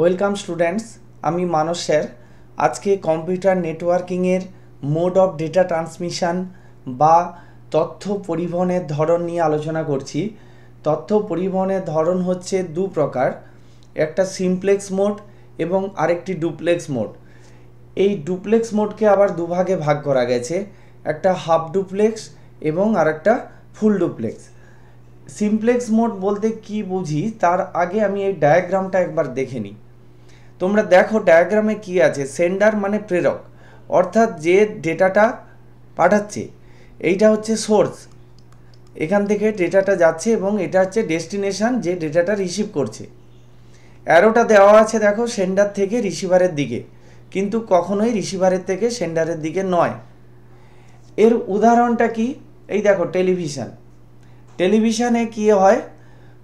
Welcome students আমি Manas sir আজকে computer নেটওয়ার্কিংয়ের মোড অফ ডেটা ট্রান্সমিশন বা তথ্য পরিবহনের ধরন নিয়ে আলোচনা করছি তথ্য পরিবহনের ধরন হচ্ছে দু প্রকার একটা সিমপ্লেক্স মোড এবং আরেকটি ডুপ্লেক্স মোড এই ডুপ্লেক্স মোডকে আবার দুভাগে ভাগ করা গেছে একটা হাফ ডুপ্লেক্স এবং আরেকটা ফুল ডুপ্লেক্স সিমপ্লেক্স মোড বলতে কি বুঝি তার আগে আমি এই ডায়াগ্রামটা একবার দেখে নিই তোমরা দেখো ডায়াগ্রামে কি আছে সেন্ডার মানে প্রেরক অর্থাৎ যে ডেটাটা পাঠাচ্ছে এইটা হচ্ছে সোর্স এখান থেকে ডেটাটা যাচ্ছে এবং এটা হচ্ছে ডেস্টিনেশান যে ডেটাটা রিসিভ করছে অ্যারোটা দেওয়া আছে দেখো সেন্ডার থেকে রিসিভারের দিকে কিন্তু কখনোই রিসিভারের থেকে সেন্ডারের দিকে নয় এর উদাহরণটা কি এই দেখো টেলিভিশন টেলিভিশনে কি হয়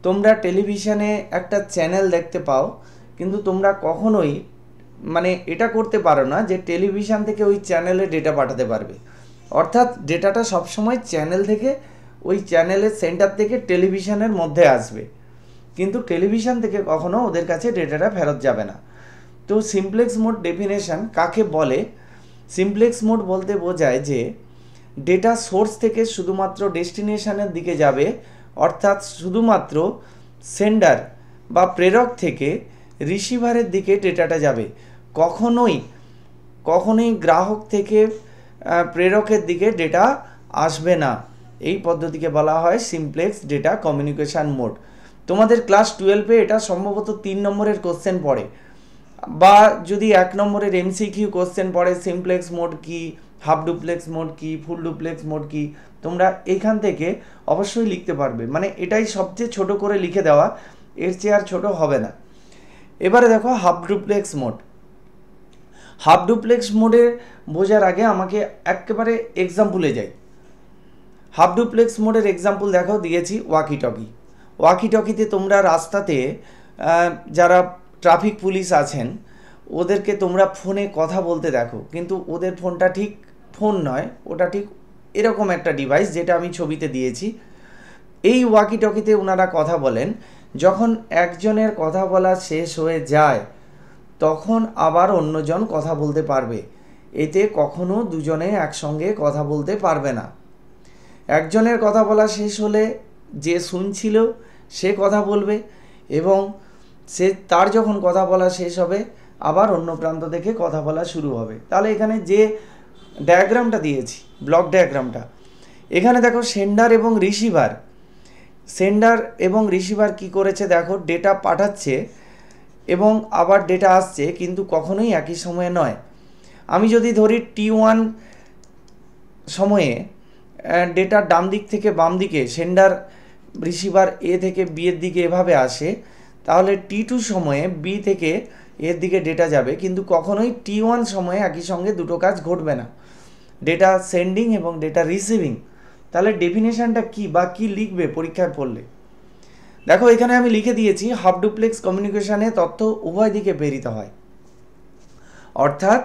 তোমরা টেলিভিশনে একটা চ্যানেল দেখতে পাও কিন্তু তোমরা কখনোই মানে এটা করতে পারো না যে টেলিভিশন থেকে ওই চ্যানেলে ডেটা পাঠাতে পারবে অর্থাৎ ডেটাটা সবসময় চ্যানেল থেকে ওই চ্যানেলের সেন্টার থেকে টেলিভিশনের মধ্যে আসবে কিন্তু টেলিভিশন থেকে কখনো ওদের কাছে ডেটাটা ফেরত যাবে না তো সিমপ্লেক্স মোড ডেফিনেশান কাকে বলে সিমপ্লেক্স মোড বলতে বোঝায় যে ডেটা সোর্স থেকে শুধুমাত্র ডেস্টিনেশনের দিকে যাবে অর্থাৎ শুধুমাত্র সেন্ডার বা প্রেরক থেকে রিসিভারের দিকে ডেটাটা যাবে কখনোই কখনোই গ্রাহক থেকে প্রেরকের দিকে ডেটা আসবে না এই পদ্ধতিকে বলা হয় সিমপ্লেক্স ডেটা কমিউনিকেশান মোড তোমাদের ক্লাস টুয়েলভে এটা সম্ভবত তিন নম্বরের কোশ্চেন পড়ে বা যদি এক নম্বরের এমসিকিউ কোশ্চেন পড়ে সিমপ্লেক্স মোড কি হাফ ডুপ্লেক্স মোড কি ফুল ডুপ্লেক্স মোড কি তোমরা এখান থেকে অবশ্যই লিখতে পারবে মানে এটাই সবচেয়ে ছোট করে লিখে দেওয়া এর চেয়ে আর ছোট হবে না এবারে দেখো half duplex mode half duplex মোডে বোঝার আগে আমাকে একেবারে এক্সাম্পলে যাই হাফ ডুপ্লেক্স মোডের এক্সাম্পল দেখো দিয়েছি ওয়াকি টকি ওয়াকি টকিতে তোমরা রাস্তাতে যারা ট্রাফিক পুলিশ আছেন ওদেরকে তোমরা ফোনে কথা বলতে দেখো কিন্তু ওদের ফোনটা ঠিক ফোন নয় ওটা ঠিক এরকম একটা ডিভাইস যেটা আমি ছবিতে দিয়েছি এই ওয়াকি টকিতে ওনারা কথা বলেন যখন একজনের কথা বলা শেষ হয়ে যায় তখন আবার অন্যজন কথা বলতে পারবে এতে কখনো দুজনে একসঙ্গে কথা বলতে পারবে না একজনের কথা বলা শেষ হলে যে শুনছিল সে কথা বলবে এবং সে তার যখন কথা বলা শেষ হবে আবার অন্য প্রান্ত থেকে কথা বলা শুরু হবে তাহলে এখানে যে ডায়াগ্রামটা দিয়েছি ব্লক ডায়াগ্রামটা এখানে দেখো সেন্ডার এবং রিসিভার সেন্ডার এবং রিসিভার কি করেছে দেখো ডেটা পাঠাচ্ছে এবং আবার ডেটা আসছে কিন্তু কখনোই একই সময়ে নয় আমি যদি ধরি টি ওয়ান সময়ে ডেটা ডাম দিক থেকে বাম দিকে সেন্ডার রিসিভার এ থেকে বি এর দিকে এভাবে আসে তাহলে টি টু সময়ে বি থেকে এর দিকে ডেটা যাবে কিন্তু কখনোই টি ওয়ান সময়ে একই সঙ্গে দুটো কাজ ঘটবে না ডেটা সেন্ডিং এবং ডেটা রিসিভিং তাহলে ডেফিনেশানটা কি বা কি লিখবে পরীক্ষায় পড়লে দেখো এখানে আমি লিখে দিয়েছি হাফ ডুপ্লেক্স কমিউনিকেশানে তথ্য উভয় দিকে প্রেরিত হয় অর্থাৎ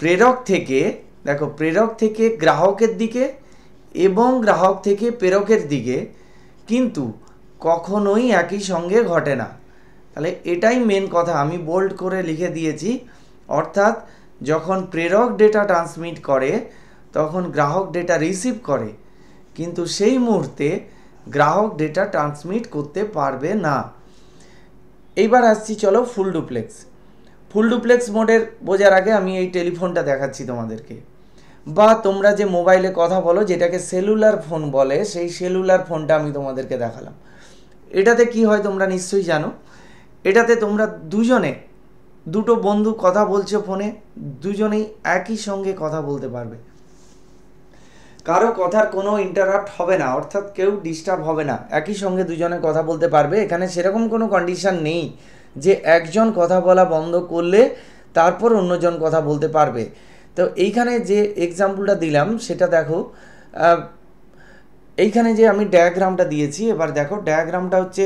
প্রেরক থেকে দেখো প্রেরক থেকে গ্রাহকের দিকে এবং গ্রাহক থেকে প্রেরকের দিকে কিন্তু কখনোই একই সঙ্গে ঘটে না তাহলে এটাই মেন কথা আমি বোল্ড করে লিখে দিয়েছি অর্থাৎ যখন প্রেরক ডেটা ট্রান্সমিট করে তখন গ্রাহক ডেটা রিসিভ করে কিন্তু সেই মুহূর্তে গ্রাহক ডেটা ট্রান্সমিট করতে পারবে না এইবার আসছি চলো ফুল ডুপ্লেক্স ফুল ডুপ্লেক্স মোডের বোঝার আগে আমি এই টেলিফোনটা দেখাচ্ছি তোমাদেরকে বা তোমরা যে মোবাইলে কথা বলো যেটাকে সেলুলার ফোন বলে সেই সেলুলার ফোনটা আমি তোমাদেরকে দেখালাম এটাতে কি হয় তোমরা নিশ্চয়ই জানো এটাতে তোমরা দুজনে দুটো বন্ধু কথা বলছো ফোনে দুজনেই একই সঙ্গে কথা বলতে পারবে কারো কথার কোনো ইন্টারাপ্ট হবে না অর্থাৎ কেউ ডিস্টার্ব হবে না একই সঙ্গে দুজনে কথা বলতে পারবে এখানে সেরকম কোনো কন্ডিশন নেই যে একজন কথা বলা বন্ধ করলে তারপর অন্যজন কথা বলতে পারবে তো এইখানে যে এক্সাম্পলটা দিলাম সেটা দেখো এইখানে যে আমি ডায়াগ্রামটা দিয়েছি এবার দেখো ডায়াগ্রামটা হচ্ছে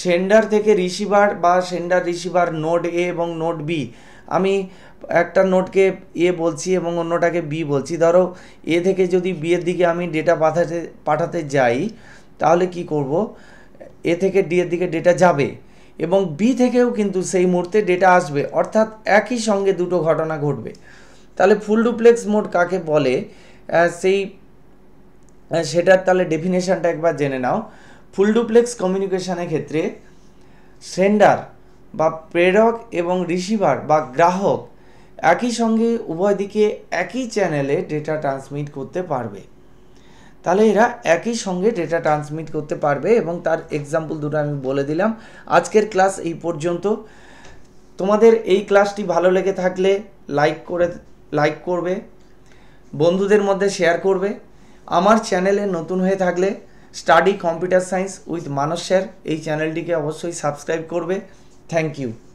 সেন্ডার থেকে রিসিভার বা সেন্ডার রিসিভার নোট এ এবং নোট বি আমি একটা নোটকে এ বলছি এবং অন্যটাকে বি বলছি ধরো এ থেকে যদি বি এর দিকে আমি ডেটা পাঠাতে পাঠাতে যাই তাহলে কি করব এ থেকে ডি এর দিকে ডেটা যাবে এবং বি থেকেও কিন্তু সেই মুহূর্তে ডেটা আসবে অর্থাৎ একই সঙ্গে দুটো ঘটনা ঘটবে তাহলে ফুল ডুপ্লেক্স মোড কাকে বলে সেই সেটার তাহলে ডেফিনেশানটা একবার জেনে নাও ফুল ডুপ্লেক্স কমিউনিকেশানের ক্ষেত্রে সেন্ডার বা প্রেরক এবং রিসিভার বা গ্রাহক একই সঙ্গে উভয় দিকে একই চ্যানেলে ডেটা ট্রান্সমিট করতে পারবে তাহলে এরা একই সঙ্গে ডেটা ট্রান্সমিট করতে পারবে এবং তার এক্সাম্পল দুটো আমি বলে দিলাম আজকের ক্লাস এই পর্যন্ত তোমাদের এই ক্লাসটি ভালো লেগে থাকলে লাইক করে লাইক করবে বন্ধুদের মধ্যে শেয়ার করবে আমার চ্যানেলে নতুন হয়ে থাকলে study computer science with Manas sir এই চ্যানেলটিকে অবশ্যই সাবস্ক্রাইব করবে Thank you.